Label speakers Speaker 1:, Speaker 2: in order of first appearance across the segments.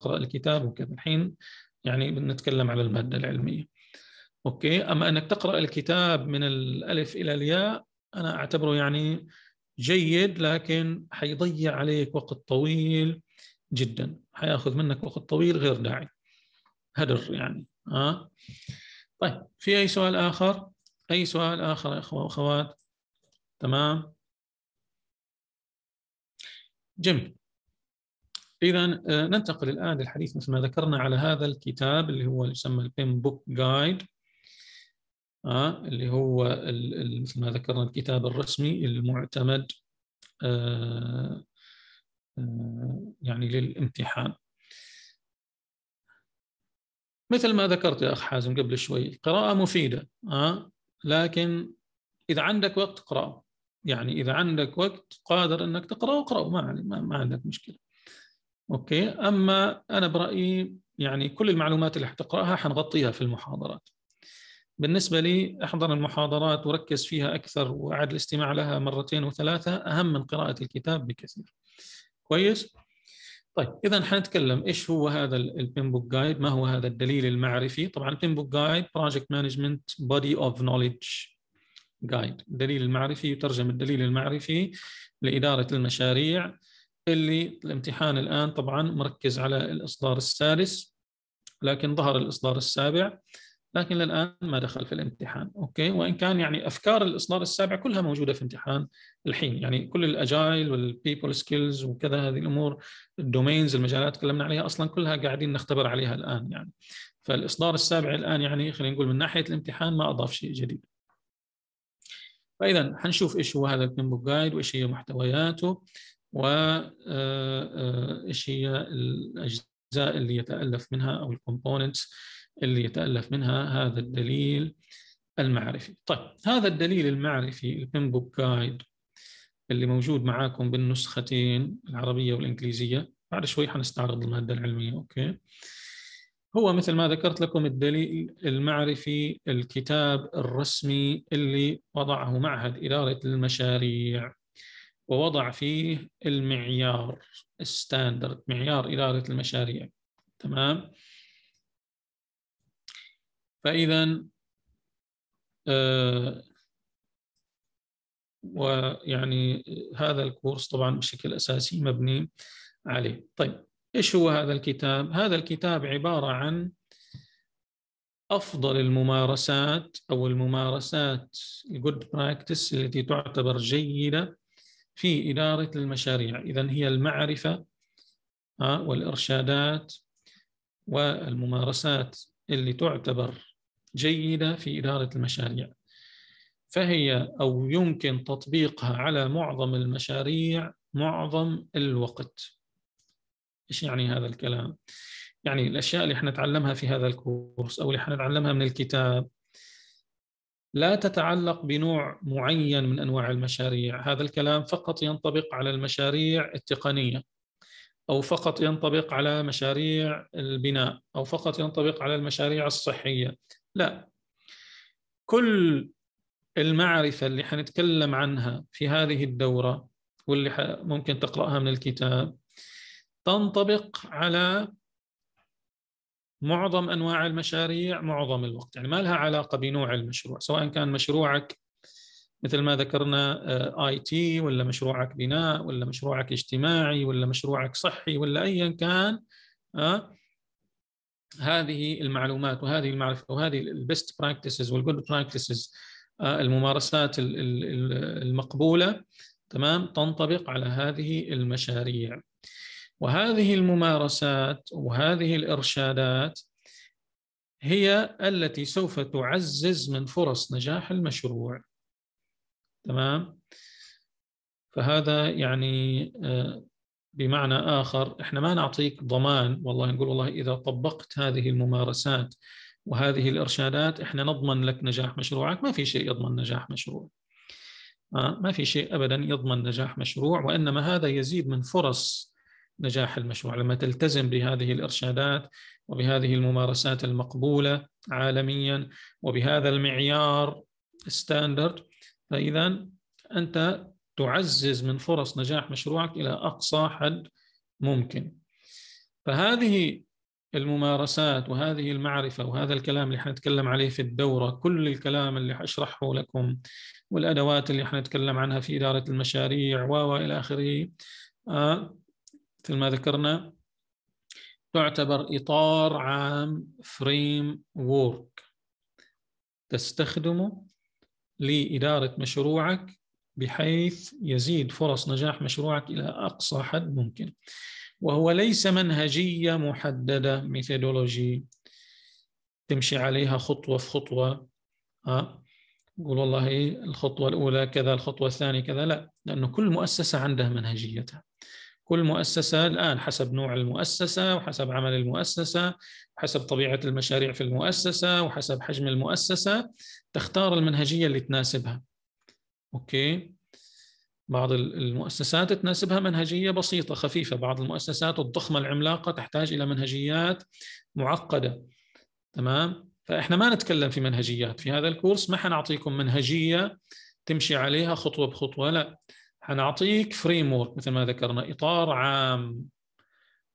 Speaker 1: اقرا الكتاب وكذا الحين يعني بنتكلم على الماده العلميه اوكي اما انك تقرا الكتاب من الالف الى الياء انا اعتبره يعني جيد لكن حيضيع عليك وقت طويل جدا حياخذ منك وقت طويل غير داعي هدر يعني اه طيب في اي سؤال اخر اي سؤال اخر يا اخوه واخوات تمام جميل إذا آه، ننتقل الآن للحديث مثل ما ذكرنا على هذا الكتاب اللي هو يسمى البيم بوك جايد اللي هو مثل ما ذكرنا الكتاب الرسمي المعتمد آه، آه، يعني للامتحان مثل ما ذكرت يا أخ حازم قبل شوي القراءة مفيدة لكن إذا عندك وقت اقرأه يعني إذا عندك وقت قادر أنك تقرأه اقرأه ما عندك مشكلة اوكي اما انا برايي يعني كل المعلومات اللي حتقراها حنغطيها في المحاضرات بالنسبة لي احضر المحاضرات وركز فيها أكثر وأعد الاستماع لها مرتين وثلاثة أهم من قراءة الكتاب بكثير كويس؟ طيب إذا حنتكلم إيش هو هذا البينبوك بوك جايد ما هو هذا الدليل المعرفي طبعا البينبوك بوك جايد بروجكت مانجمنت بودي أوف نوليدج جايد الدليل المعرفي يترجم الدليل المعرفي لإدارة المشاريع اللي الامتحان الآن طبعا مركز على الإصدار السادس لكن ظهر الإصدار السابع لكن للآن ما دخل في الامتحان أوكي وإن كان يعني أفكار الإصدار السابع كلها موجودة في امتحان الحين يعني كل الأجايل والبيبول سكيلز وكذا هذه الأمور الدومينز المجالات تكلمنا عليها أصلا كلها قاعدين نختبر عليها الآن يعني فالإصدار السابع الآن يعني خلينا نقول من ناحية الامتحان ما أضاف شيء جديد فإذا حنشوف إيش هو هذا الكمبوك جايد وإيش هي محتوياته وايش آه، آه، هي الاجزاء اللي يتالف منها او الكومبوننتس اللي يتالف منها هذا الدليل المعرفي. طيب هذا الدليل المعرفي البن بوك جايد اللي موجود معاكم بالنسختين العربيه والانجليزيه بعد شوي حنستعرض الماده العلميه اوكي. هو مثل ما ذكرت لكم الدليل المعرفي الكتاب الرسمي اللي وضعه معهد إدارة المشاريع ووضع فيه المعيار ستاندرد معيار إدارة المشاريع تمام فإذا آه ويعني هذا الكورس طبعا بشكل أساسي مبني عليه طيب إيش هو هذا الكتاب؟ هذا الكتاب عبارة عن أفضل الممارسات أو الممارسات الجود براكتس التي تعتبر جيدة في إدارة المشاريع إذا هي المعرفة آه، والإرشادات والممارسات اللي تعتبر جيدة في إدارة المشاريع فهي أو يمكن تطبيقها على معظم المشاريع معظم الوقت إيش يعني هذا الكلام؟ يعني الأشياء اللي احنا نتعلمها في هذا الكورس أو اللي احنا نتعلمها من الكتاب لا تتعلق بنوع معين من انواع المشاريع، هذا الكلام فقط ينطبق على المشاريع التقنيه او فقط ينطبق على مشاريع البناء او فقط ينطبق على المشاريع الصحيه، لا. كل المعرفه اللي حنتكلم عنها في هذه الدوره واللي ممكن تقراها من الكتاب تنطبق على معظم انواع المشاريع معظم الوقت يعني ما لها علاقه بنوع المشروع سواء كان مشروعك مثل ما ذكرنا آه، اي تي ولا مشروعك بناء ولا مشروعك اجتماعي ولا مشروعك صحي ولا ايا كان آه هذه المعلومات وهذه المعرفه وهذه البيست براكتسز والجود براكتسز الممارسات المقبوله تمام تنطبق على هذه المشاريع. وهذه الممارسات وهذه الارشادات هي التي سوف تعزز من فرص نجاح المشروع تمام فهذا يعني آه، بمعنى اخر احنا ما نعطيك ضمان والله نقول والله اذا طبقت هذه الممارسات وهذه الارشادات احنا نضمن لك نجاح مشروعك ما في شيء يضمن نجاح مشروع آه، ما في شيء ابدا يضمن نجاح مشروع وانما هذا يزيد من فرص نجاح المشروع لما تلتزم بهذه الارشادات وبهذه الممارسات المقبوله عالميا وبهذا المعيار ستاندرد فاذا انت تعزز من فرص نجاح مشروعك الى اقصى حد ممكن فهذه الممارسات وهذه المعرفة وهذا الكلام اللي حنتكلم عليه في الدورة كل الكلام اللي حشرحه لكم والأدوات اللي حنتكلم عنها في إدارة المشاريع وإلى آخره آه، مثل ما ذكرنا تعتبر إطار عام فريم وورك تستخدمه لإدارة مشروعك بحيث يزيد فرص نجاح مشروعك إلى أقصى حد ممكن وهو ليس منهجية محددة ميثودولوجي تمشي عليها خطوة في خطوة ها آه، قول والله إيه، الخطوة الأولى كذا الخطوة الثانية كذا لا لأنه كل مؤسسة عندها منهجيتها كل مؤسسة الآن حسب نوع المؤسسة وحسب عمل المؤسسة وحسب طبيعة المشاريع في المؤسسة وحسب حجم المؤسسة تختار المنهجية اللي تناسبها أوكي بعض المؤسسات تناسبها منهجية بسيطة خفيفة بعض المؤسسات الضخمة العملاقة تحتاج إلى منهجيات معقدة تمام فإحنا ما نتكلم في منهجيات في هذا الكورس ما حنعطيكم منهجية تمشي عليها خطوة بخطوة لا حنعطيك فريم ورك مثل ما ذكرنا اطار عام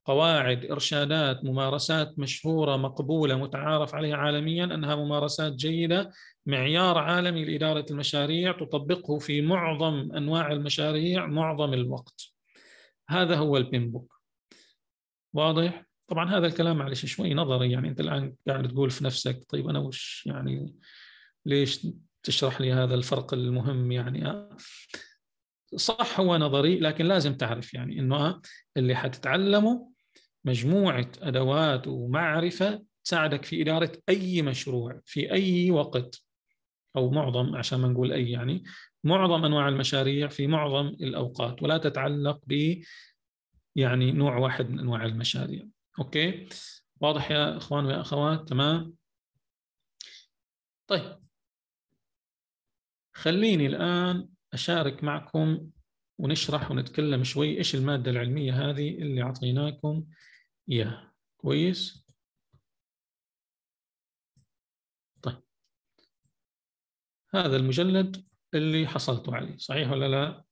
Speaker 1: قواعد ارشادات ممارسات مشهوره مقبوله متعارف عليها عالميا انها ممارسات جيده معيار عالمي لاداره المشاريع تطبقه في معظم انواع المشاريع معظم الوقت هذا هو البين بوك واضح طبعا هذا الكلام معلش شوي نظري يعني انت الان قاعد تقول في نفسك طيب انا وش يعني ليش تشرح لي هذا الفرق المهم يعني صح هو نظري لكن لازم تعرف يعني انه آه، اللي حتتعلمه مجموعه ادوات ومعرفه تساعدك في اداره اي مشروع في اي وقت او معظم عشان ما نقول اي يعني معظم انواع المشاريع في معظم الاوقات ولا تتعلق ب يعني نوع واحد من انواع المشاريع اوكي واضح يا اخوان ويا اخوات تمام طيب خليني الان أشارك معكم ونشرح ونتكلم شوي إيش المادة العلمية هذه اللي عطيناكم إياها كويس؟ طيب هذا المجلد اللي حصلتوا عليه صحيح ولا لا؟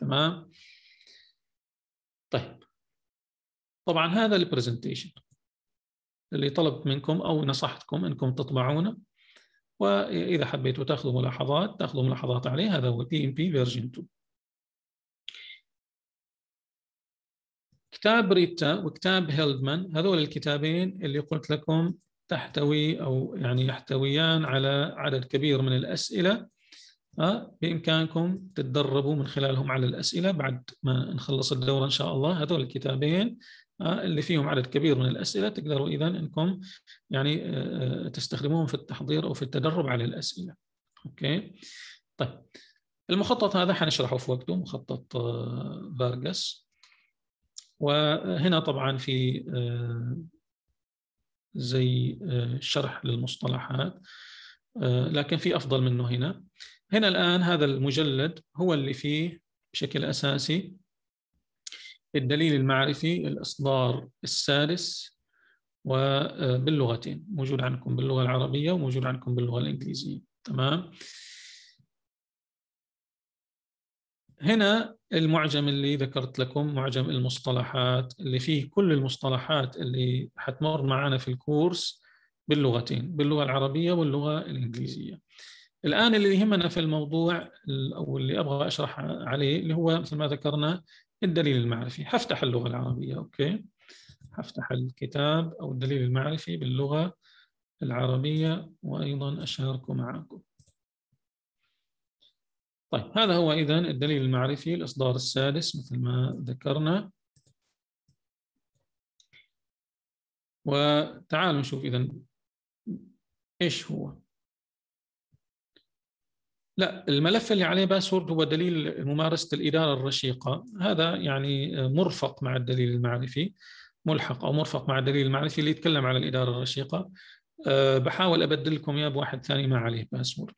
Speaker 1: تمام؟ طيب طبعا هذا البرزنتيشن اللي طلبت منكم أو نصحتكم أنكم تطبعونه واذا حبيتوا تاخذوا ملاحظات تاخذوا ملاحظات عليه هذا هو بي ام بي فيرجن 2 كتاب ريتا وكتاب هيلدمان هذول الكتابين اللي قلت لكم تحتوي او يعني يحتويان على عدد كبير من الاسئله آه، بامكانكم تتدربوا من خلالهم على الاسئله بعد ما نخلص الدوره ان شاء الله هذول الكتابين آه، اللي فيهم عدد كبير من الاسئله تقدروا اذا انكم يعني آه، آه، تستخدموهم في التحضير او في التدرب على الاسئله. اوكي؟ طيب المخطط هذا حنشرحه في وقته مخطط فارغاس وهنا طبعا في زي شرح للمصطلحات لكن في افضل منه هنا. هنا الان هذا المجلد هو اللي فيه بشكل اساسي الدليل المعرفي الإصدار السادس وباللغتين آه، موجود عندكم باللغة العربية وموجود عندكم باللغة الإنجليزية تمام هنا المعجم اللي ذكرت لكم معجم المصطلحات اللي فيه كل المصطلحات اللي حتمر معنا في الكورس باللغتين باللغة العربية واللغة الإنجليزية الآن اللي يهمنا في الموضوع أو اللي أبغى أشرح عليه اللي هو مثل ما ذكرنا الدليل المعرفي هفتح اللغة العربية أوكي هفتح الكتاب أو الدليل المعرفي باللغة العربية وأيضا أشاركه معكم طيب هذا هو إذا الدليل المعرفي الإصدار السادس مثل ما ذكرنا وتعالوا نشوف إذا إيش هو لا الملف اللي عليه باسورد هو دليل ممارسة الإدارة الرشيقة هذا يعني مرفق مع الدليل المعرفي ملحق أو مرفق مع الدليل المعرفي اللي يتكلم على الإدارة الرشيقة أه بحاول أبدل لكم إياه بواحد ثاني ما عليه باسورد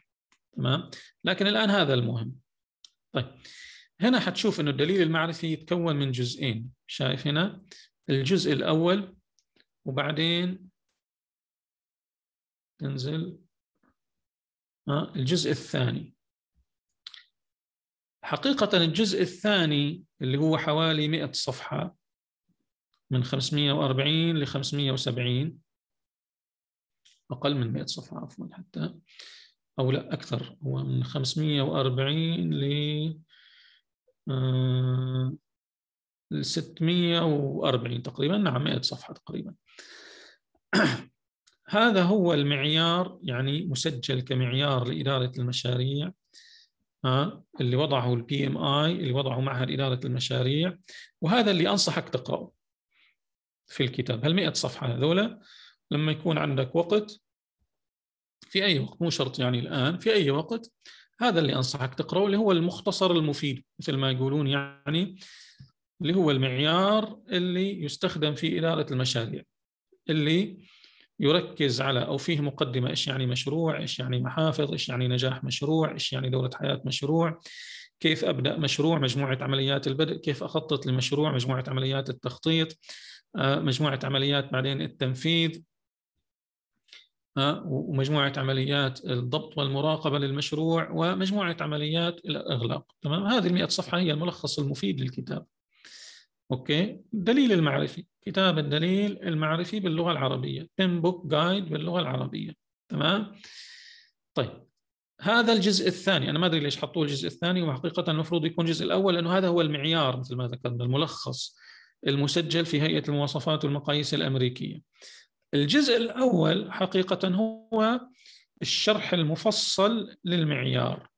Speaker 1: تمام لكن الآن هذا المهم طيب هنا حتشوف أنه الدليل المعرفي يتكون من جزئين شايف هنا الجزء الأول وبعدين ننزل الجزء الثاني حقيقة الجزء الثاني اللي هو حوالي 100 صفحة من 540 ل 570 أقل من 100 صفحة عفوا حتى أو لا أكثر هو من 540 ل 640 آه، تقريبا نعم 100 صفحة تقريبا هذا هو المعيار يعني مسجل كمعيار لإدارة المشاريع آه، اللي وضعه البي ام اي اللي وضعه معهد إدارة المشاريع وهذا اللي أنصحك تقرأه في الكتاب هال صفحة هذولا لما يكون عندك وقت في أي وقت مو شرط يعني الآن في أي وقت هذا اللي أنصحك تقرأه اللي هو المختصر المفيد مثل ما يقولون يعني اللي هو المعيار اللي يستخدم في إدارة المشاريع اللي يركز على او فيه مقدمه ايش يعني مشروع، ايش يعني محافظ، ايش يعني نجاح مشروع، ايش يعني دوره حياه مشروع، كيف ابدا مشروع، مجموعه عمليات البدء، كيف اخطط لمشروع، مجموعه عمليات التخطيط، آه، مجموعه عمليات بعدين التنفيذ، آه، ومجموعه عمليات الضبط والمراقبه للمشروع ومجموعه عمليات الاغلاق تمام هذه ال 100 صفحه هي الملخص المفيد للكتاب اوكي الدليل المعرفي كتاب الدليل المعرفي باللغه العربيه 10 بوك جايد باللغه العربيه تمام طيب هذا الجزء الثاني انا ما ادري ليش حطوه الجزء الثاني وحقيقه المفروض يكون الجزء الاول لانه هذا هو المعيار مثل ما ذكرنا الملخص المسجل في هيئه المواصفات والمقاييس الامريكيه الجزء الاول حقيقه هو الشرح المفصل للمعيار